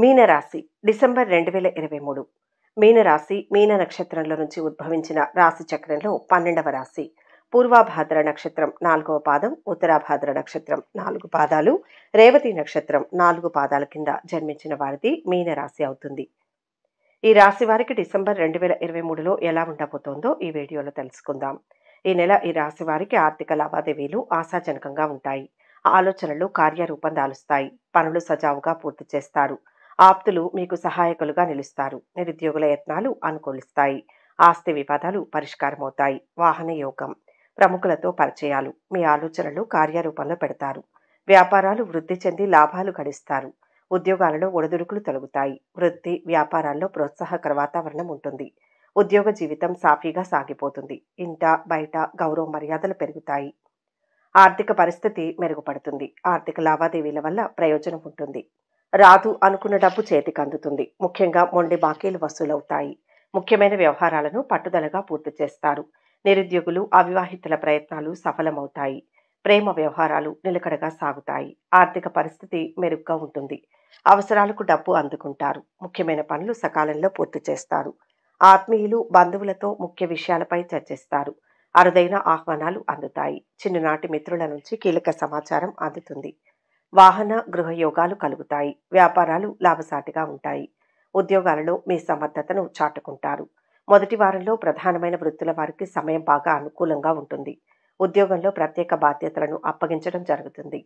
మీనరాశి డిసెంబర్ రెండు వేల ఇరవై మూడు మీనరాశి మీన నక్షత్రంలో నుంచి ఉద్భవించిన రాశి చక్రంలో పన్నెండవ రాశి పూర్వాభాద్ర నక్షత్రం నాలుగవ పాదం ఉత్తరాభాద్ర నక్షత్రం నాలుగు పాదాలు రేవతి నక్షత్రం నాలుగు పాదాల కింద జన్మించిన వారిది మీనరాశి అవుతుంది ఈ రాశి వారికి డిసెంబర్ రెండు వేల ఇరవై మూడులో ఎలా ఉండబోతోందో ఈ వీడియోలో తెలుసుకుందాం ఈ నెల ఈ రాశి వారికి ఆర్థిక లావాదేవీలు ఆశాజనకంగా ఉంటాయి ఆలోచనలు కార్యరూపం దాలుస్తాయి పనులు సజావుగా పూర్తి చేస్తారు ఆప్తులు మీకు సహాయకులుగా నిలుస్తారు నిరుద్యోగుల యత్నాలు అనుకూలిస్తాయి ఆస్తి వివాదాలు పరిష్కారమవుతాయి వాహన యోగం ప్రముఖులతో పరిచయాలు మీ ఆలోచనలు కార్యరూపంలో పెడతారు వ్యాపారాలు వృద్ధి చెంది లాభాలు గడిస్తారు ఉద్యోగాలలో ఒడదుడుకులు తొలగుతాయి వృత్తి వ్యాపారాల్లో ప్రోత్సాహకర వాతావరణం ఉంటుంది ఉద్యోగ జీవితం సాఫీగా సాగిపోతుంది ఇంట బయట గౌరవ మర్యాదలు పెరుగుతాయి ఆర్థిక పరిస్థితి మెరుగుపడుతుంది ఆర్థిక లావాదేవీల వల్ల ప్రయోజనం ఉంటుంది రాదు అనుకున్న డబ్బు చేతికి అందుతుంది ముఖ్యంగా మొండి బాకీలు వసూలవుతాయి ముఖ్యమైన వ్యవహారాలను పట్టుదలగా పూర్తి చేస్తారు నిరుద్యోగులు అవివాహితుల ప్రయత్నాలు సఫలమవుతాయి ప్రేమ వ్యవహారాలు నిలకడగా సాగుతాయి ఆర్థిక పరిస్థితి మెరుగ్గా ఉంటుంది అవసరాలకు డబ్బు అందుకుంటారు ముఖ్యమైన పనులు సకాలంలో పూర్తి చేస్తారు ఆత్మీయులు బంధువులతో ముఖ్య విషయాలపై చర్చిస్తారు అరుదైన ఆహ్వానాలు అందుతాయి చిన్ననాటి మిత్రుల నుంచి కీలక సమాచారం అందుతుంది వాహన గృహయోగాలు కలుగుతాయి వ్యాపారాలు లాభసాటిగా ఉంటాయి ఉద్యోగాలలో మీ సమర్థతను చాటుకుంటారు మొదటి వారంలో ప్రధానమైన వృత్తుల వారికి సమయం బాగా అనుకూలంగా ఉంటుంది ఉద్యోగంలో ప్రత్యేక బాధ్యతలను అప్పగించడం జరుగుతుంది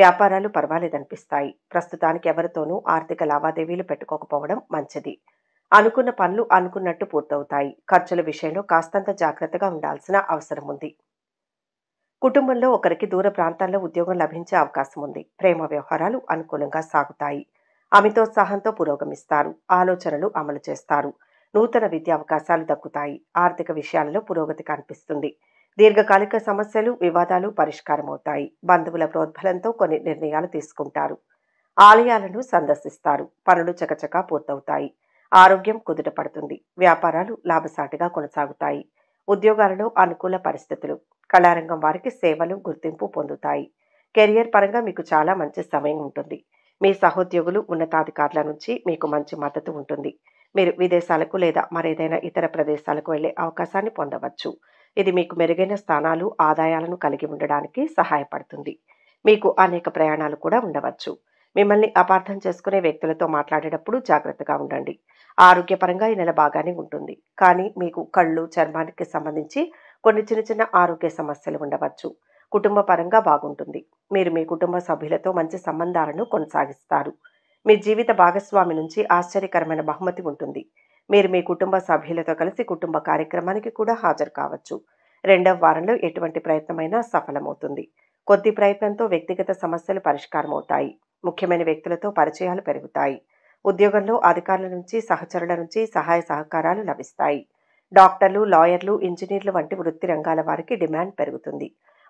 వ్యాపారాలు పర్వాలేదనిపిస్తాయి ప్రస్తుతానికి ఎవరితోనూ ఆర్థిక లావాదేవీలు పెట్టుకోకపోవడం మంచిది అనుకున్న పనులు అనుకున్నట్టు పూర్తవుతాయి ఖర్చుల విషయంలో కాస్తంత జాగ్రత్తగా ఉండాల్సిన అవసరం ఉంది కుటుంబంలో ఒకరికి దూర ప్రాంతాల్లో ఉద్యోగం లభించే అవకాశం ఉంది ప్రేమ వ్యవహారాలు అనుకూలంగా సాగుతాయి అమితోత్సాహంతో పురోగమిస్తారు ఆలోచనలు అమలు చేస్తారు నూతన విద్యా అవకాశాలు దక్కుతాయి ఆర్థిక విషయాలలో పురోగతి కనిపిస్తుంది దీర్ఘకాలిక సమస్యలు వివాదాలు పరిష్కారం అవుతాయి బంధువుల ప్రోద్బలంతో కొన్ని నిర్ణయాలు తీసుకుంటారు ఆలయాలను సందర్శిస్తారు పనులు చకచకా పూర్తవుతాయి ఆరోగ్యం కుదుట పడుతుంది వ్యాపారాలు లాభసాటిగా కొనసాగుతాయి ఉద్యోగాలలో అనుకూల పరిస్థితులు కళారంగం వారికి సేవలు గుర్తింపు పొందుతాయి కెరియర్ పరంగా మీకు చాలా మంచి సమయం ఉంటుంది మీ సహోద్యోగులు ఉన్నతాధికారుల నుంచి మీకు మంచి మద్దతు ఉంటుంది మీరు విదేశాలకు లేదా మరేదైనా ఇతర ప్రదేశాలకు వెళ్లే అవకాశాన్ని పొందవచ్చు ఇది మీకు మెరుగైన స్థానాలు ఆదాయాలను కలిగి ఉండడానికి సహాయపడుతుంది మీకు అనేక ప్రయాణాలు కూడా ఉండవచ్చు మిమ్మల్ని అపార్థం చేసుకునే వ్యక్తులతో మాట్లాడేటప్పుడు జాగ్రత్తగా ఉండండి ఆరోగ్యపరంగా ఈ నెల బాగానే ఉంటుంది కానీ మీకు కళ్ళు చర్మానికి సంబంధించి కొన్ని చిన్న చిన్న ఆరోగ్య సమస్యలు ఉండవచ్చు కుటుంబ పరంగా బాగుంటుంది మీరు మీ కుటుంబ సభ్యులతో మంచి సంబంధాలను కొనసాగిస్తారు మీ జీవిత భాగస్వామి నుంచి ఆశ్చర్యకరమైన బహుమతి ఉంటుంది మీరు మీ కుటుంబ సభ్యులతో కలిసి కుటుంబ కార్యక్రమానికి కూడా హాజరు కావచ్చు రెండవ వారంలో ఎటువంటి ప్రయత్నమైనా సఫలమవుతుంది కొద్ది ప్రయత్నంతో వ్యక్తిగత సమస్యలు పరిష్కారమవుతాయి ముఖ్యమైన వ్యక్తులతో పరిచయాలు పెరుగుతాయి ఉద్యోగంలో అధికారుల నుంచి సహచరుల నుంచి సహాయ సహకారాలు లభిస్తాయి డాక్టర్లు లాయర్లు ఇంజనీర్లు వంటి వృత్తి రంగాల వారికి డిమాండ్ పెరుగుతుంది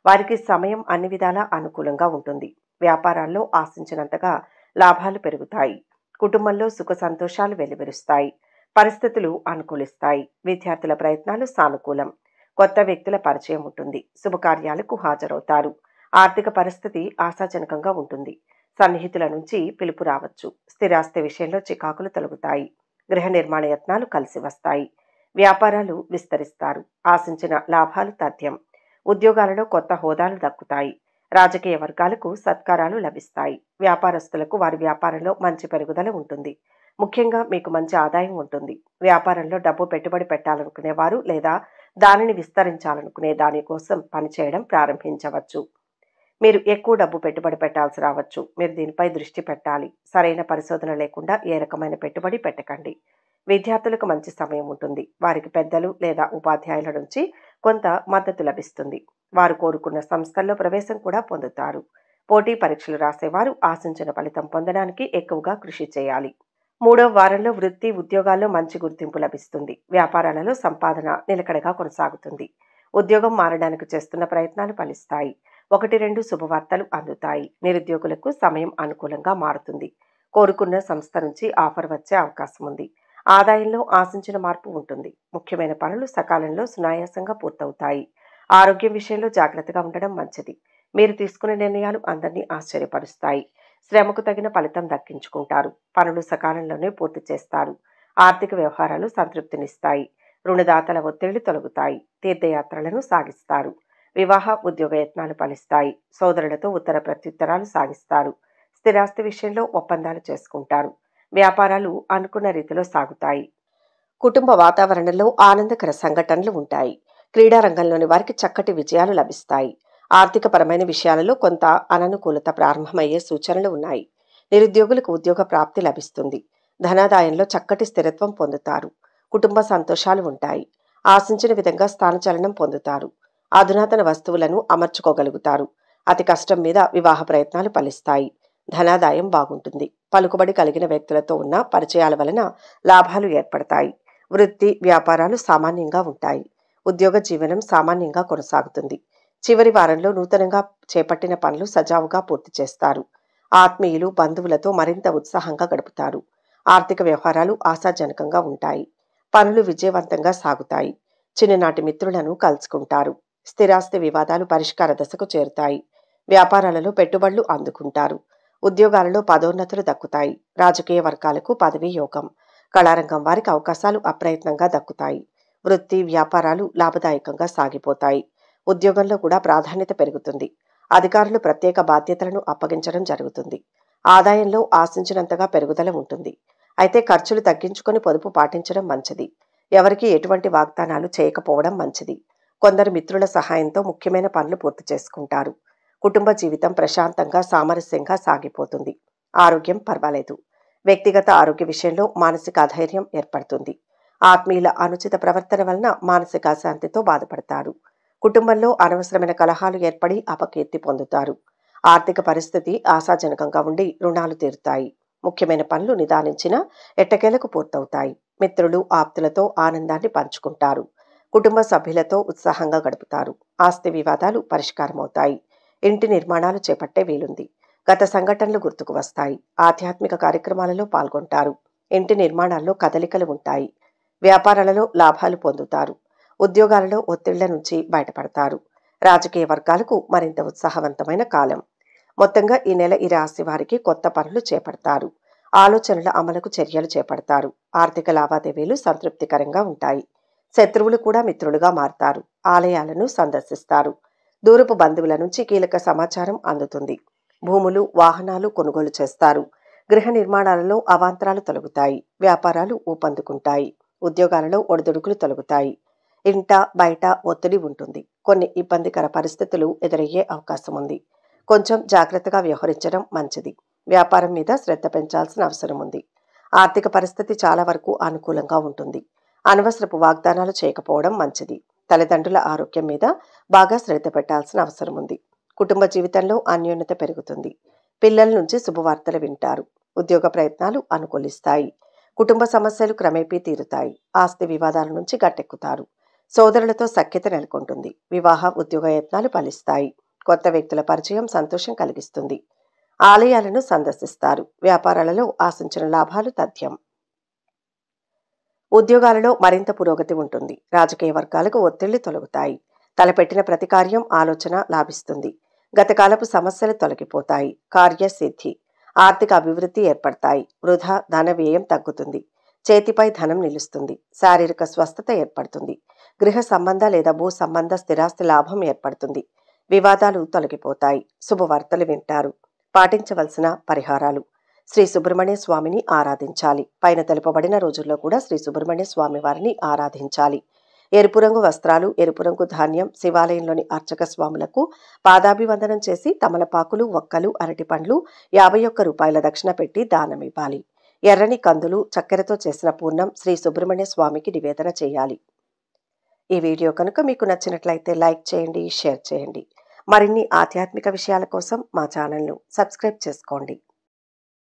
వారికి సమయం అన్ని విధాలా అనుకూలంగా ఉంటుంది వ్యాపారాల్లో ఆశించినంతగా లాభాలు పెరుగుతాయి కుటుంబంలో సుఖ సంతోషాలు వెలువరుస్తాయి పరిస్థితులు అనుకూలిస్తాయి విద్యార్థుల ప్రయత్నాలు సానుకూలం కొత్త వ్యక్తుల పరిచయం ఉంటుంది శుభకార్యాలకు హాజరవుతారు ఆర్థిక పరిస్థితి ఆశాజనకంగా ఉంటుంది సన్నిహితుల నుంచి పిలుపు రావచ్చు స్థిరాస్తి విషయంలో చికాకులు తొలగుతాయి గృహ నిర్మాణ యత్నాలు కలిసి వస్తాయి వ్యాపారాలు విస్తరిస్తారు ఆశించిన లాభాలు తథ్యం ఉద్యోగాలలో కొత్త హోదాలు దక్కుతాయి రాజకీయ వర్గాలకు సత్కారాలు లభిస్తాయి వ్యాపారస్తులకు వారి వ్యాపారంలో మంచి పెరుగుదల ఉంటుంది ముఖ్యంగా మీకు మంచి ఆదాయం ఉంటుంది వ్యాపారంలో డబ్బు పెట్టుబడి పెట్టాలనుకునేవారు లేదా దానిని విస్తరించాలనుకునే దానికోసం పనిచేయడం ప్రారంభించవచ్చు మీరు ఎక్కువ డబ్బు పెట్టుబడి పెట్టాల్సి రావచ్చు మీరు దీనిపై దృష్టి పెట్టాలి సరైన పరిశోధన లేకుండా ఏ రకమైన పెట్టుబడి పెట్టకండి విద్యార్థులకు మంచి సమయం ఉంటుంది వారికి పెద్దలు లేదా ఉపాధ్యాయుల నుంచి కొంత మద్దతు లభిస్తుంది వారు కోరుకున్న సంస్థల్లో ప్రవేశం కూడా పొందుతారు పోటీ పరీక్షలు రాసేవారు ఆశించిన ఫలితం పొందడానికి ఎక్కువగా కృషి చేయాలి మూడో వారంలో వృత్తి ఉద్యోగాల్లో మంచి గుర్తింపు లభిస్తుంది వ్యాపారాలలో సంపాదన నిలకడగా కొనసాగుతుంది ఉద్యోగం మారడానికి చేస్తున్న ప్రయత్నాలు ఫలిస్తాయి ఒకటి రెండు శుభవార్తలు అందుతాయి నిరుద్యోగులకు సమయం అనుకూలంగా మారుతుంది కోరుకున్న సంస్థ నుంచి ఆఫర్ వచ్చే అవకాశం ఉంది ఆదాయంలో ఆశించిన మార్పు ఉంటుంది ముఖ్యమైన పనులు సకాలంలో సునాయాసంగా పూర్తవుతాయి ఆరోగ్యం విషయంలో జాగ్రత్తగా ఉండడం మంచిది మీరు తీసుకునే నిర్ణయాలు అందరినీ ఆశ్చర్యపరుస్తాయి శ్రమకు తగిన ఫలితం దక్కించుకుంటారు పనులు సకాలంలోనే పూర్తి చేస్తారు ఆర్థిక వ్యవహారాలు సంతృప్తినిస్తాయి రుణదాతల ఒత్తిళ్లు తొలగుతాయి తీర్థయాత్రలను సాగిస్తారు వివాహ ఉద్యోగ యత్నాలు ఫలిస్తాయి సోదరులతో ఉత్తర ప్రత్యుత్తరాలు సాగిస్తారు స్థిరాస్తి విషయంలో ఒప్పందాలు చేసుకుంటారు వ్యాపారాలు అనుకున్న రీతిలో సాగుతాయి కుటుంబ వాతావరణంలో ఆనందకర సంఘటనలు ఉంటాయి క్రీడా రంగంలోని వారికి చక్కటి విజయాలు లభిస్తాయి ఆర్థికపరమైన విషయాలలో కొంత అననుకూలత ప్రారంభమయ్యే సూచనలు ఉన్నాయి నిరుద్యోగులకు ఉద్యోగ ప్రాప్తి లభిస్తుంది ధనాదాయంలో చక్కటి స్థిరత్వం పొందుతారు కుటుంబ సంతోషాలు ఉంటాయి ఆశించిన విధంగా స్థానచలనం పొందుతారు అధునాతన వస్తువులను అమర్చుకోగలుగుతారు అతి కష్టం మీద వివాహ ప్రయత్నాలు ఫలిస్తాయి ధనాదాయం బాగుంటుంది పలుకుబడి కలిగిన వ్యక్తులతో ఉన్న పరిచయాల వలన లాభాలు ఏర్పడతాయి వృత్తి వ్యాపారాలు సామాన్యంగా ఉంటాయి ఉద్యోగ జీవనం సామాన్యంగా కొనసాగుతుంది చివరి వారంలో నూతనంగా చేపట్టిన పనులు సజావుగా పూర్తి చేస్తారు ఆత్మీయులు బంధువులతో మరింత ఉత్సాహంగా గడుపుతారు ఆర్థిక వ్యవహారాలు ఆశాజనకంగా ఉంటాయి పనులు విజయవంతంగా సాగుతాయి చిన్ననాటి మిత్రులను కలుసుకుంటారు స్థిరాస్తి వివాదాలు పరిష్కార దశకు చేరుతాయి వ్యాపారాలలో పెట్టుబడులు అందుకుంటారు ఉద్యోగాలలో పదోన్నతులు దక్కుతాయి రాజకీయ వర్గాలకు పదవీ యోగం కళారంగం వారికి అవకాశాలు అప్రయత్నంగా దక్కుతాయి వృత్తి వ్యాపారాలు లాభదాయకంగా సాగిపోతాయి ఉద్యోగంలో కూడా ప్రాధాన్యత పెరుగుతుంది అధికారులు ప్రత్యేక బాధ్యతలను అప్పగించడం జరుగుతుంది ఆదాయంలో ఆశించినంతగా పెరుగుదల ఉంటుంది అయితే ఖర్చులు తగ్గించుకొని పొదుపు పాటించడం మంచిది ఎవరికి ఎటువంటి వాగ్దానాలు చేయకపోవడం మంచిది కొందరు మిత్రుల సహాయంతో ముఖ్యమైన పనులు పూర్తి చేసుకుంటారు కుటుంబ జీవితం ప్రశాంతంగా సామరస్యంగా సాగిపోతుంది ఆరోగ్యం పర్వాలేదు వ్యక్తిగత ఆరోగ్య విషయంలో మానసిక అధైర్యం ఏర్పడుతుంది ఆత్మీయుల అనుచిత ప్రవర్తన వలన మానసిక అశాంతితో బాధపడతారు కుటుంబంలో అనవసరమైన కలహాలు ఏర్పడి అపకీర్తి పొందుతారు ఆర్థిక పరిస్థితి ఆశాజనకంగా ఉండి రుణాలు తీరుతాయి ముఖ్యమైన పనులు నిదానించిన ఎట్టకేలకు పూర్తవుతాయి మిత్రులు ఆప్తులతో ఆనందాన్ని పంచుకుంటారు కుటుంబ సభ్యులతో ఉత్సాహంగా గడుపుతారు ఆస్తి వివాదాలు పరిష్కారమవుతాయి ఇంటి నిర్మాణాలు చేపట్టే వీలుంది గత సంఘటనలు గుర్తుకు వస్తాయి ఆధ్యాత్మిక కార్యక్రమాలలో పాల్గొంటారు ఇంటి నిర్మాణాల్లో కదలికలు ఉంటాయి వ్యాపారాలలో లాభాలు పొందుతారు ఉద్యోగాలలో ఒత్తిళ్ల నుంచి బయటపడతారు రాజకీయ వర్గాలకు మరింత ఉత్సాహవంతమైన కాలం మొత్తంగా ఈ నెల ఈ రాశి వారికి కొత్త పనులు చేపడతారు ఆలోచనల అమలుకు చర్యలు చేపడతారు ఆర్థిక లావాదేవీలు సంతృప్తికరంగా ఉంటాయి శత్రువులు కూడా మిత్రులుగా మారతారు ఆలయాలను సందర్శిస్తారు దూరపు బంధువుల నుంచి కీలక సమాచారం అందుతుంది భూములు వాహనాలు కొనుగోలు చేస్తారు గృహ నిర్మాణాలలో అవాంతరాలు తొలగుతాయి వ్యాపారాలు ఊపందుకుంటాయి ఉద్యోగాలలో ఒడిదుడుకులు తొలగుతాయి ఇంట బయట ఒత్తిడి ఉంటుంది కొన్ని ఇబ్బందికర పరిస్థితులు ఎదురయ్యే అవకాశం ఉంది కొంచెం జాగ్రత్తగా వ్యవహరించడం మంచిది వ్యాపారం మీద శ్రద్ధ పెంచాల్సిన అవసరం ఉంది ఆర్థిక పరిస్థితి చాలా వరకు అనుకూలంగా ఉంటుంది అనవసరపు వాగ్దానాలు చేయకపోవడం మంచిది తల్లిదండ్రుల ఆరోగ్యం మీద బాగా శ్రద్ధ పెట్టాల్సిన అవసరం ఉంది కుటుంబ జీవితంలో అన్యోన్యత పెరుగుతుంది పిల్లల నుంచి శుభవార్తలు వింటారు ఉద్యోగ ప్రయత్నాలు అనుకూలిస్తాయి కుటుంబ సమస్యలు క్రమేపీ తీరుతాయి ఆస్తి వివాదాల నుంచి గట్టెక్కుతారు సోదరులతో సఖ్యత నెలకొంటుంది వివాహ ఉద్యోగ యత్నాలు ఫలిస్తాయి కొత్త వ్యక్తుల పరిచయం సంతోషం కలిగిస్తుంది ఆలయాలను సందర్శిస్తారు వ్యాపారాలలో ఆశించిన లాభాలు తథ్యం ఉద్యోగాలలో మరింత పురోగతి ఉంటుంది రాజకీయ వర్గాలకు ఒత్తిళ్లు తొలగుతాయి తలపెట్టిన ప్రతి కార్యం ఆలోచన లాభిస్తుంది గతకాలపు సమస్యలు తొలగిపోతాయి కార్యసిద్ధి ఆర్థిక అభివృద్ధి ఏర్పడతాయి వృధా ధన వ్యయం తగ్గుతుంది చేతిపై ధనం నిలుస్తుంది శారీరక స్వస్థత ఏర్పడుతుంది గృహ సంబంధ లేదా భూ సంబంధ స్థిరాస్తి లాభం ఏర్పడుతుంది వివాదాలు తొలగిపోతాయి శుభవార్తలు వింటారు పాటించవలసిన పరిహారాలు శ్రీ సుబ్రహ్మణ్య స్వామిని ఆరాధించాలి పైన తెలుపబడిన రోజుల్లో కూడా శ్రీ సుబ్రహ్మణ్య స్వామి వారిని ఆరాధించాలి ఎరుపు రంగు వస్త్రాలు ఎరుపు రంగు ధాన్యం శివాలయంలోని అర్చక స్వాములకు పాదాభివందనం చేసి తమలపాకులు ఒక్కలు అరటిపండ్లు యాభై ఒక్క రూపాయల దక్షిణ పెట్టి దానమివ్వాలి ఎర్రని కందులు చక్కెరతో చేసిన పూర్ణం శ్రీ సుబ్రహ్మణ్య స్వామికి నివేదన చేయాలి ఈ వీడియో కనుక మీకు నచ్చినట్లయితే లైక్ చేయండి షేర్ చేయండి మరిన్ని ఆధ్యాత్మిక విషయాల కోసం మా ఛానల్ను సబ్స్క్రైబ్ చేసుకోండి